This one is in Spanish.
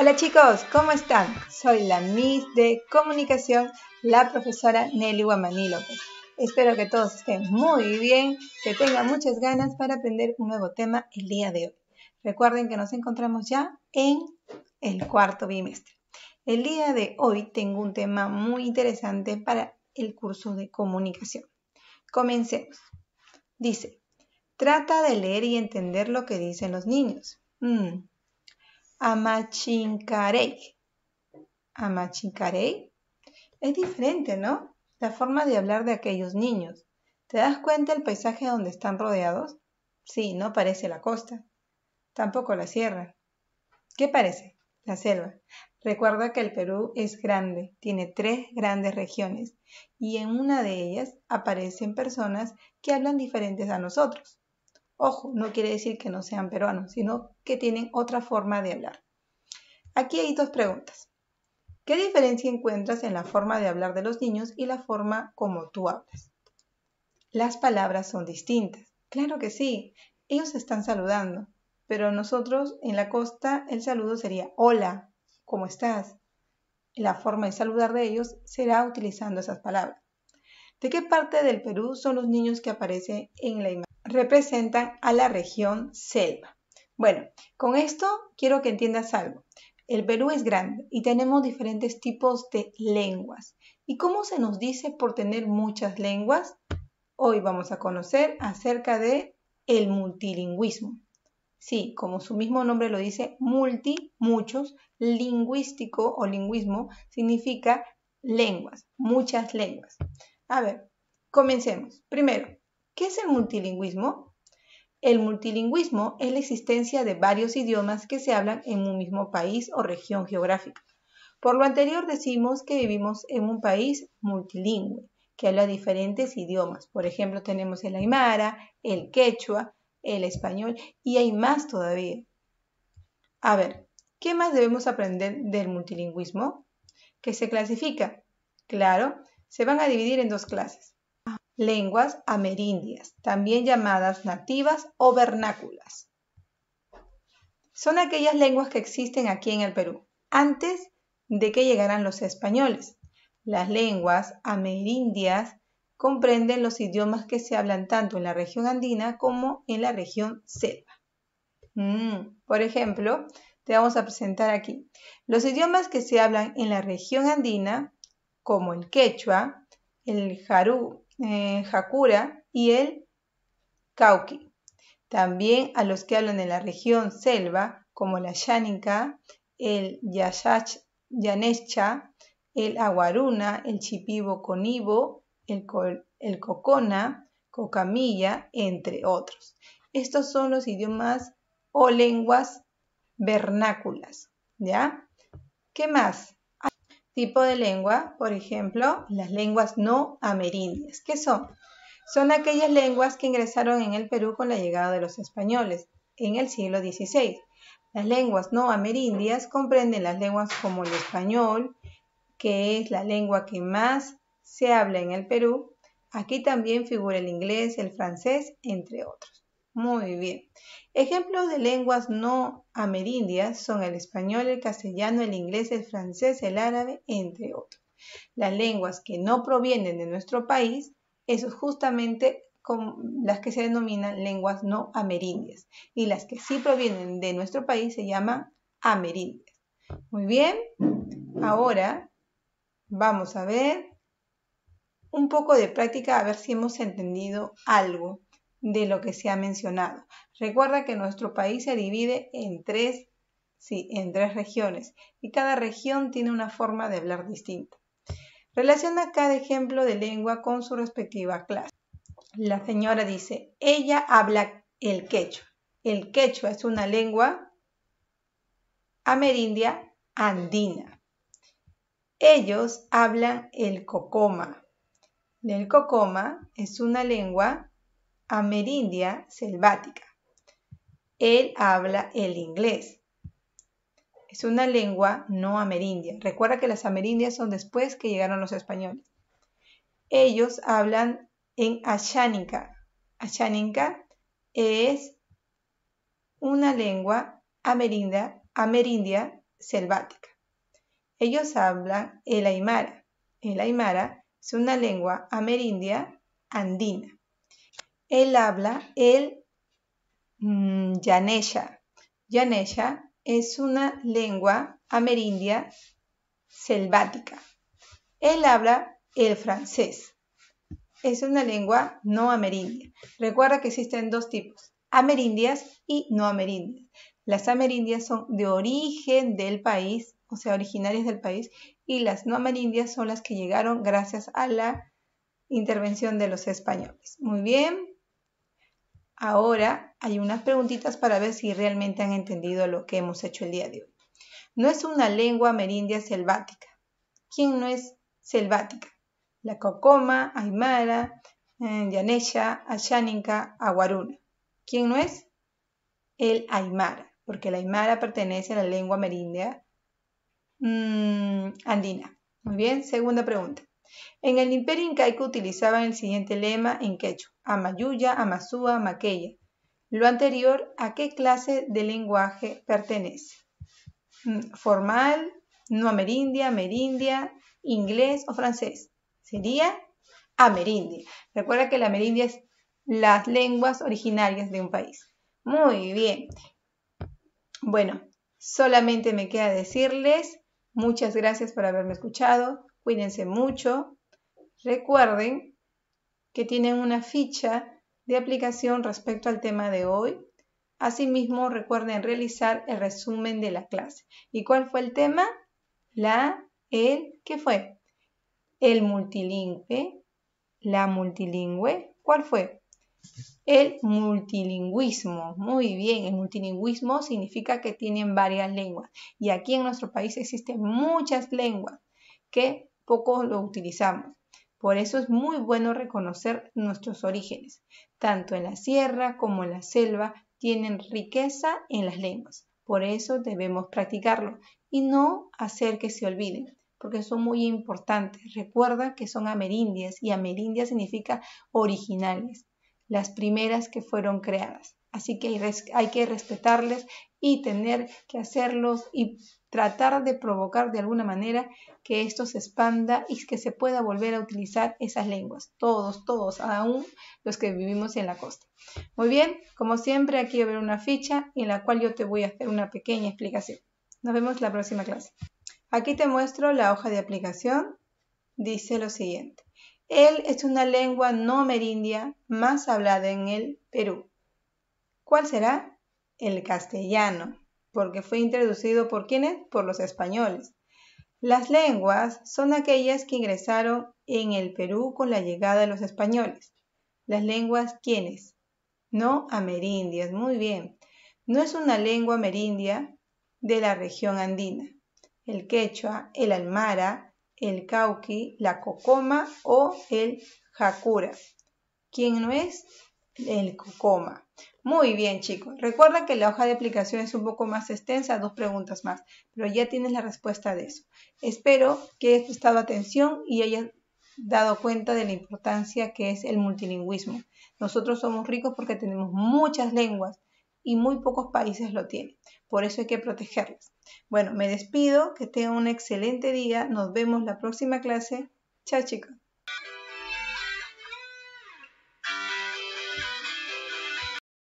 Hola chicos, ¿cómo están? Soy la Miss de Comunicación, la profesora Nelly Guamaní López. Espero que todos estén muy bien, que tengan muchas ganas para aprender un nuevo tema el día de hoy. Recuerden que nos encontramos ya en el cuarto bimestre. El día de hoy tengo un tema muy interesante para el curso de comunicación. Comencemos. Dice, trata de leer y entender lo que dicen los niños. Mm, Amachincarey. Amachincarey. Es diferente, ¿no? La forma de hablar de aquellos niños. ¿Te das cuenta el paisaje donde están rodeados? Sí, no parece la costa. Tampoco la sierra. ¿Qué parece? La selva. Recuerda que el Perú es grande, tiene tres grandes regiones y en una de ellas aparecen personas que hablan diferentes a nosotros. Ojo, no quiere decir que no sean peruanos, sino que tienen otra forma de hablar. Aquí hay dos preguntas. ¿Qué diferencia encuentras en la forma de hablar de los niños y la forma como tú hablas? Las palabras son distintas. Claro que sí, ellos están saludando, pero nosotros en la costa el saludo sería hola, ¿cómo estás? La forma de saludar de ellos será utilizando esas palabras. ¿De qué parte del Perú son los niños que aparecen en la imagen? Representan a la región selva. Bueno, con esto quiero que entiendas algo. El Perú es grande y tenemos diferentes tipos de lenguas. ¿Y cómo se nos dice por tener muchas lenguas? Hoy vamos a conocer acerca de el multilingüismo. Sí, como su mismo nombre lo dice, multi, muchos, lingüístico o lingüismo significa lenguas, muchas lenguas. A ver, comencemos. Primero, ¿qué es el multilingüismo? El multilingüismo es la existencia de varios idiomas que se hablan en un mismo país o región geográfica. Por lo anterior decimos que vivimos en un país multilingüe, que habla diferentes idiomas. Por ejemplo, tenemos el aymara, el quechua, el español y hay más todavía. A ver, ¿qué más debemos aprender del multilingüismo? Que se clasifica, claro, se van a dividir en dos clases. Lenguas amerindias, también llamadas nativas o vernáculas. Son aquellas lenguas que existen aquí en el Perú, antes de que llegaran los españoles. Las lenguas amerindias comprenden los idiomas que se hablan tanto en la región andina como en la región selva. Mm, por ejemplo, te vamos a presentar aquí los idiomas que se hablan en la región andina como el quechua, el jarú, eh, jacura y el cauqui. También a los que hablan de la región selva, como la yánica, el yashach el aguaruna, el chipibo conibo, el, el cocona, cocamilla, entre otros. Estos son los idiomas o lenguas vernáculas, ¿ya? ¿Qué más? Tipo de lengua, por ejemplo, las lenguas no amerindias. ¿Qué son? Son aquellas lenguas que ingresaron en el Perú con la llegada de los españoles en el siglo XVI. Las lenguas no amerindias comprenden las lenguas como el español, que es la lengua que más se habla en el Perú. Aquí también figura el inglés, el francés, entre otros. Muy bien. Ejemplos de lenguas no amerindias son el español, el castellano, el inglés, el francés, el árabe, entre otros. Las lenguas que no provienen de nuestro país, eso es justamente las que se denominan lenguas no amerindias. Y las que sí provienen de nuestro país se llaman amerindias. Muy bien. Ahora vamos a ver un poco de práctica a ver si hemos entendido algo de lo que se ha mencionado. Recuerda que nuestro país se divide en tres, sí, en tres regiones y cada región tiene una forma de hablar distinta. Relaciona cada ejemplo de lengua con su respectiva clase. La señora dice, ella habla el quechua. El quechua es una lengua amerindia andina. Ellos hablan el cocoma. El cocoma es una lengua amerindia selvática. Él habla el inglés. Es una lengua no amerindia. Recuerda que las amerindias son después que llegaron los españoles. Ellos hablan en Ashanica. Ashaninka es una lengua amerindia, amerindia selvática. Ellos hablan el aymara. El aymara es una lengua amerindia andina él habla el mm, Yanesha. Yanesha es una lengua amerindia selvática. Él habla el francés. Es una lengua no amerindia. Recuerda que existen dos tipos, amerindias y no amerindias. Las amerindias son de origen del país, o sea, originarias del país, y las no amerindias son las que llegaron gracias a la intervención de los españoles. Muy bien, Ahora hay unas preguntitas para ver si realmente han entendido lo que hemos hecho el día de hoy. No es una lengua merindia selvática. ¿Quién no es selvática? La cocoma, aymara, eh, yanesha, Ashaninka, aguaruna. ¿Quién no es? El aymara, porque el aymara pertenece a la lengua merindia mm, andina. Muy bien, segunda pregunta. En el imperio incaico utilizaban el siguiente lema en quechua, amayuya, Amazúa, Maqueya. Lo anterior, ¿a qué clase de lenguaje pertenece? Mm, formal, no amerindia, amerindia, inglés o francés. Sería amerindia. Recuerda que la amerindia es las lenguas originarias de un país. Muy bien. Bueno, solamente me queda decirles muchas gracias por haberme escuchado. Cuídense mucho. Recuerden que tienen una ficha de aplicación respecto al tema de hoy. Asimismo, recuerden realizar el resumen de la clase. ¿Y cuál fue el tema? La, el, ¿qué fue? El multilingüe, la multilingüe. ¿Cuál fue? El multilingüismo. Muy bien, el multilingüismo significa que tienen varias lenguas. Y aquí en nuestro país existen muchas lenguas que poco lo utilizamos. Por eso es muy bueno reconocer nuestros orígenes. Tanto en la sierra como en la selva tienen riqueza en las lenguas. Por eso debemos practicarlo y no hacer que se olviden, porque son muy importantes. Recuerda que son amerindias y amerindia significa originales, las primeras que fueron creadas. Así que hay que respetarles y tener que hacerlos y tratar de provocar de alguna manera que esto se expanda y que se pueda volver a utilizar esas lenguas. Todos, todos, aún los que vivimos en la costa. Muy bien, como siempre, aquí va a haber una ficha en la cual yo te voy a hacer una pequeña explicación. Nos vemos la próxima clase. Aquí te muestro la hoja de aplicación. Dice lo siguiente. Él es una lengua no merindia más hablada en el Perú. ¿Cuál será? El castellano, porque fue introducido por quienes? Por los españoles. Las lenguas son aquellas que ingresaron en el Perú con la llegada de los españoles. Las lenguas quiénes? No amerindias, muy bien. No es una lengua amerindia de la región andina. El quechua, el almara, el cauqui, la cocoma o el jacura. ¿Quién no es? El cocoma. Muy bien, chicos. Recuerda que la hoja de aplicación es un poco más extensa, dos preguntas más, pero ya tienes la respuesta de eso. Espero que hayas prestado atención y hayas dado cuenta de la importancia que es el multilingüismo. Nosotros somos ricos porque tenemos muchas lenguas y muy pocos países lo tienen. Por eso hay que protegerlas. Bueno, me despido, que tengan un excelente día. Nos vemos la próxima clase. Chao, chicos.